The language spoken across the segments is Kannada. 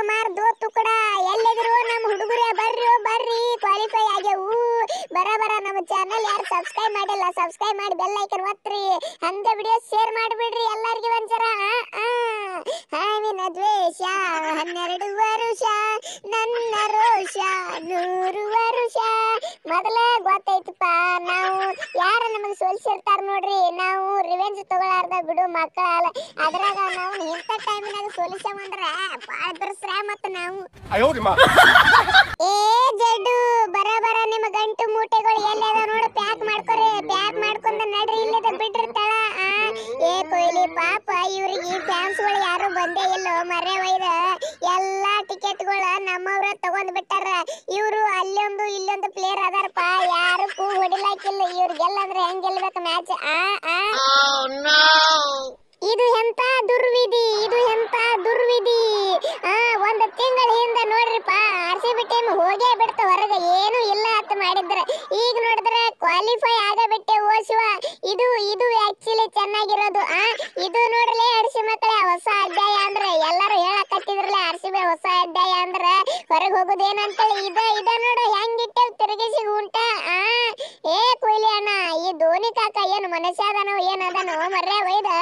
ಕಮಾರ್ ದೋ ತುಕಡ ಎಲ್ಲಿದ್ರು ನಮ್ ಹುಡುಗರೇ ಬರ್ರಿ ಬರ್ರಿ ಕ್ವಾಲಿಫೈ ಆಗ್ಯವು ಬರ ಬರ ನಮ್ ಚಾನಲ್ ಯಾರು ಸಬ್ಸ್ಕ್ರೈಬ್ ಮಾಡಿಲ್ಲ ಸಬ್ಸ್ಕ್ರೈಬ್ ಮಾಡಿ ಬೆಲ್ ಐಕನ್ ಒತ್ತ್ರಿ ಅಂತ ವಿಡಿಯೋ ಶೇರ್ ಮಾಡಿಬಿಡ್ರಿ ಎಲ್ಲರಿಗೂ ಒಂದ್ಸರ ಹಾವಿನ ದ್ವೇಷ ಹನ್ನೆರಡು ವರುಷ ನನ್ನ ರೋಷ ನೂರು ವರುಷ ಮೊದಲೇ ಗೊತ್ತೈತಪ್ಪ ನಾವು ಯಾರು ನಮಗ್ ಸೋಲ್ಸಿರ್ತಾರ ನೋಡ್ರಿ ನಾವು ರಿವೆಂಜ್ ತಗೊಳ್ಳಾರ್ದ ಬಿಡು ಮಕ್ಕಳ ಅದ್ರಾಗ ನಾವು ಇಂಥ ಟೈಮಿನಾಗ ಸೋಲಿಸ್ಯಾವಂದ್ರ ಬಾಳ ಬಿರ್ಸ್ರ ಮತ್ತ ನಾವು ಏ ಜಡ್ಡು ಬರ ಬರ ನಿಮ್ಮ ಗಂಟು ಮೂಟೆಗಳು ಎಲ್ಲಿ ಅದ ನೋಡು ಪ್ಯಾಕ್ ಮಾಡ್ಕೊರಿ ಪ್ಯಾಕ್ ಮಾಡ್ಕೊಂಡ ನಡ್ರಿ ಇಲ್ಲದ ಬಿಟ್ಟಿರ್ತಾಳ ಏ ಕೊಯ್ಲಿ ಪಾಪ ಇವ್ರಿಗೆ ಫ್ಯಾನ್ಸ್ಗಳು ಯಾರು ಬಂದೇ ಇಲ್ಲೋ ಮರೆ ಒಯ್ದ ಆದ್ರೆ ಹೆಂಗ್ ಗೆಲ್ಬೇಕು ಮ್ಯಾಚ್ oh, ಇದು ಎಂತ ದುರ್ವಿಧಿ ಇದು ಎಂತ ದುರ್ವಿಧಿ ಆ ಒಂದು ತಿಂಗಳ ಹಿಂದೆ ನೋಡ್ರಿಪ್ಪ ಆರ್ ಸಿ ಬಿ ಟೀಮ್ ಹೋಗೇ ಬಿಡ್ತು ಹೊರಗೆ ಏನು ಇಲ್ಲ ಅಂತ ಮಾಡಿದ್ರೆ ಈಗ ನೋಡಿದ್ರೆ ಕ್ವಾಲಿಫೈ ಆಗಬಿಟ್ಟೆ ಓ ಶಿವ ಇದು ಇದು ಆಕ್ಚುಲಿ ಚೆನ್ನಾಗಿರೋದು ಆ ಇದು ನೋಡ್ರಿ ಅರ್ಸಿ ಮಕ್ಕಳ ಹೊಸ ಅಧ್ಯಾಯ ಅಂದ್ರೆ ಎಲ್ಲರೂ ಹೇಳಕತ್ತಿದ್ರಲ್ಲ ಆರ್ ಸಿ ಬಿ ಹೊಸ ಅಧ್ಯಾಯ ಅಂದ್ರೆ ಹೊರಗೆ ಹೋಗೋದೇನಂತೇಳಿ ಇದ ಇದ ನೋಡು ಹೆಂಗಿಟ್ಟೆ ತಿರುಗಿಸಿ ಉಂಟಾ ಆ ಮನುಷ್ಯ ಏನದನೋ ಏನದನು ಮರ್ಯ ಒಯ್ದ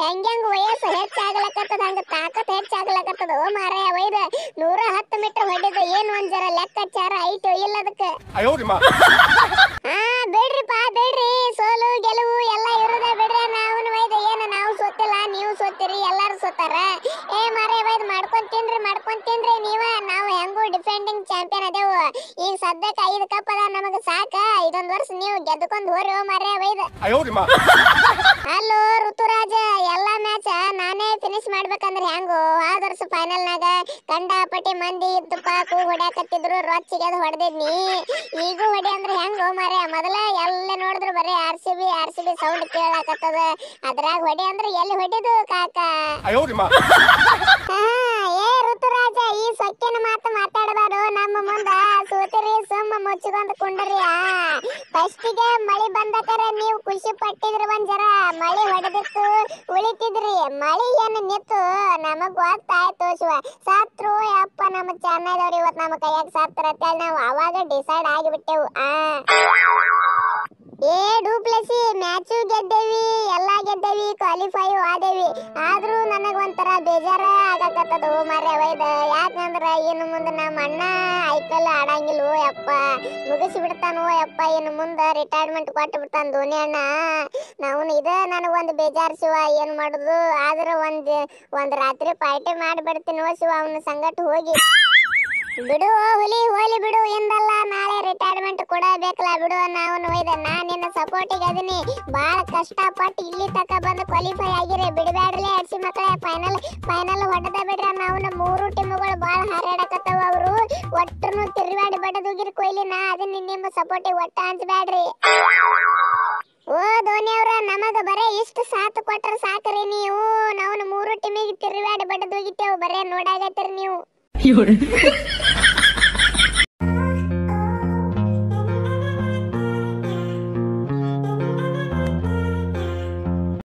ಹೆಂಗ ವಯಸ್ಸು ಹೆಚ್ಚಾಗ್ಲಕತ್ತದ ಹಂಗ ತಾಕತ್ ಹೆಚ್ಚಾಗ್ಲಕತ್ತದ ಓ ಮಾರಾಯ ಒಯ್ದ ನೂರ ಹತ್ತು ಮೀಟರ್ ಹೊಡೆದ ಏನ್ ಒಂದ್ ಜರ ಐಟು ಇಲ್ಲದಕ್ಕೆ ನೀವು ಸೋತಿರಿ ಎಲ್ಲಾರು ಸೋತಾರ ಏ ಮಾರೇ ಬೈದ್ ಮಾಡ್ಕೊಂಡ್ ತಿನ್ರಿ ಮಾಡ್ಕೊಂಡ್ ತಿನ್ರಿ ನೀವ ನಾವು ಹೆಂಗೂ ಡಿಫೆಂಡಿಂಗ್ ಚಾಂಪಿಯನ್ ಅದೇವು ಈಗ ಸದ್ಯಕ್ಕೆ ಐದು ಕಪ್ ಅದ ನಮಗ ಸಾಕ ಇದೊಂದ್ ವರ್ಷ ನೀವು ಗೆದ್ಕೊಂಡ್ ಹೋರಿ ಮಾರೇ ಬೈದ್ ಅಲ್ಲೋ ಬ್ರದರ್ಸ್ ಫೈನಲ್ ನಾಗ ಕಂಡಾಪಟ್ಟಿ ಮಂದಿ ಇದ್ದಪ್ಪ ಪಾಕು ಹೊಡ್ಯಾಕತ್ತಿದ್ರು ರೊಚ್ಚಿಗೆ ಅದು ಹೊಡೆದಿದ್ನಿ ಈಗೂ ಹೊಡಿ ಅಂದ್ರೆ ಹೆಂಗ ಮಾರ್ಯ ಮೊದಲ ಎಲ್ಲ ನೋಡಿದ್ರು ಬರೀ R C B R C B sound ಕೇಳಾಕತ್ತದ ಅದ್ರಾಗ ಹೊಡಿ ಅಂದ್ರೆ ಎಲ್ಲಿ ಹೊಡೆದು ಕಾಕ ಹಾ ಏ ಋತುರಾಜ ಈ ಸೊಕ್ಕಿನ ಮಾತು ಮಾತ ಫಸ್ಟ್ ಫಸ್ಟಿಗೆ ಮಳಿ ಬಂದಕರ ನೀವು ಖುಷಿ ಪಟ್ಟಿದ್ರಿ ಒಂದ್ ಜರ ಮಳಿ ಹೊಡೆದಿತ್ತು ಉಳಿತಿದ್ರಿ ಮಳಿ ಏನು ನಿತ್ತು ನಮಗ್ ಗೊತ್ತಾಯ್ತು ಶಿವ ಸತ್ರು ಅಪ್ಪ ನಮ್ಮ ಚೆನ್ನೈದವ್ರು ಇವತ್ ನಮ್ ಕೈಯಾಗ ಸಾತ್ರ ಅಂತೇಳಿ ನಾವು ಅವಾಗ ಡಿಸೈಡ್ ಆಗಿಬಿಟ್ಟೆವು ಆ ಏ ಡೂಪ್ಲಸಿ ಮ್ಯಾಚು ಗೆದ್ದೇವಿ ಗೆದ್ದವಿ ಕ್ವಾಲಿಫೈ ಆದೇವಿ ಆದ್ರೂ ನನಗ ಒಂಥರ ಬೇಜಾರ ಆಗಕತ್ತದು ಮಾರ್ಯವ ವೈದ ಯಾಕಂದ್ರ ಇನ್ನು ಮುಂದೆ ನಮ್ಮ ಅಣ್ಣ ಐ ಪಿ ಎಲ್ ಆಡಂಗಿಲ್ವೋ ಯಪ್ಪ ಮುಗಿಸಿ ಬಿಡ್ತಾನೋ ಯಪ್ಪ ಇನ್ನು ಮುಂದೆ ರಿಟೈರ್ಮೆಂಟ್ ಕೊಟ್ಟು ಬಿಡ್ತಾನ ಧೋನಿ ಅಣ್ಣ ನಾವು ಇದ ನನಗೊಂದು ಬೇಜಾರು ಶಿವ ಏನು ಮಾಡುದು ಆದ್ರೆ ಒಂದು ಒಂದು ರಾತ್ರಿ ಪಾರ್ಟಿ ಮಾಡಿಬಿಡ್ತೀನೋ ಶಿವ ಅವನ ಸಂಗಟ ಹೋಗಿ ಬಿಡು ಹುಲಿ ಹೋಲಿ ಬಿಡು ಎಂದಲ್ಲ ನಾಳೆ ರಿಟೈರ್ಮೆಂಟ್ ಕೊಡಬೇಕಲ್ಲ ಬಿಡು ನಾವು ನೋಯ್ದ ನಾ ನಿನ್ನ ಸಪೋರ್ಟಿಗೆ ಅದೀನಿ ಭಾಳ ಕಷ್ಟಪಟ್ಟು ಇಲ್ಲಿ ತಕ ಬಂದು ಕ್ವಾಲಿಫೈ ಆಗಿರಿ ಬಿಡಬೇಡ್ರಿ ಅಡ್ಸಿ ಮಕ್ಕಳೇ ಫೈನಲ್ ಫೈನಲ್ ಹೊಡೆದ ಬಿಡ್ರಿ ನಾವು ಮೂರು ಟೀಮ್ಗಳು ಭಾಳ ಹಾರಾಡಕತ್ತವ ಅವರು ಒಟ್ಟರು ತಿರುಗಾಡಿ ಬಡದುಗಿರಿ ಕೊಯ್ಲಿ ನಾ ಅದನ್ನ ನಿಮ್ಮ ಸಪೋರ್ಟಿಗೆ ಒಟ್ಟ ಹಂಚ್ಬೇಡ್ರಿ ಓ ಧೋನಿ ಅವ್ರ ನಮಗ ಬರೇ ಇಷ್ಟು ಸಾತ್ ಕೊಟ್ರ ಸಾಕ್ರಿ ನೀವು ನಾವು ಮೂರು ಟೀಮಿಗೆ ತಿರುಗಾಡಿ ಬಡದೋಗಿತ್ತೇವು ಬರೇ ನೋಡಾಗತ್ತೀರಿ ನೀವು 有人。